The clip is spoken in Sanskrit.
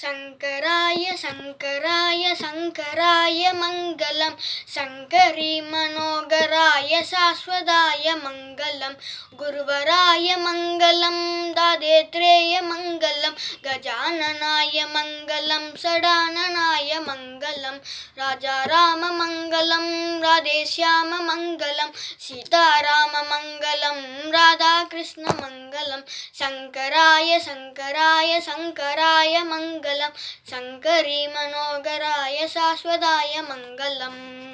शङ्कराय शङ्कराय शङ्कराय मङ्गलं शङ्करी मनोगराय शाश्वताय मङ्गलं गुरुवराय मङ्गलं दादेत्रेय मङ्गलं गजाननाय मङ्गलं षडाननाय मङ्गलं राजाराममङ्गलं राधेश्याम मङ्गलं सीताराममङ्गलम् राधाकृष्णमङ्गलं शङ्कराय शङ्कराय शङ्कराय मङ्गलं शङ्करी मनोगराय शाश्वताय मङ्गलम्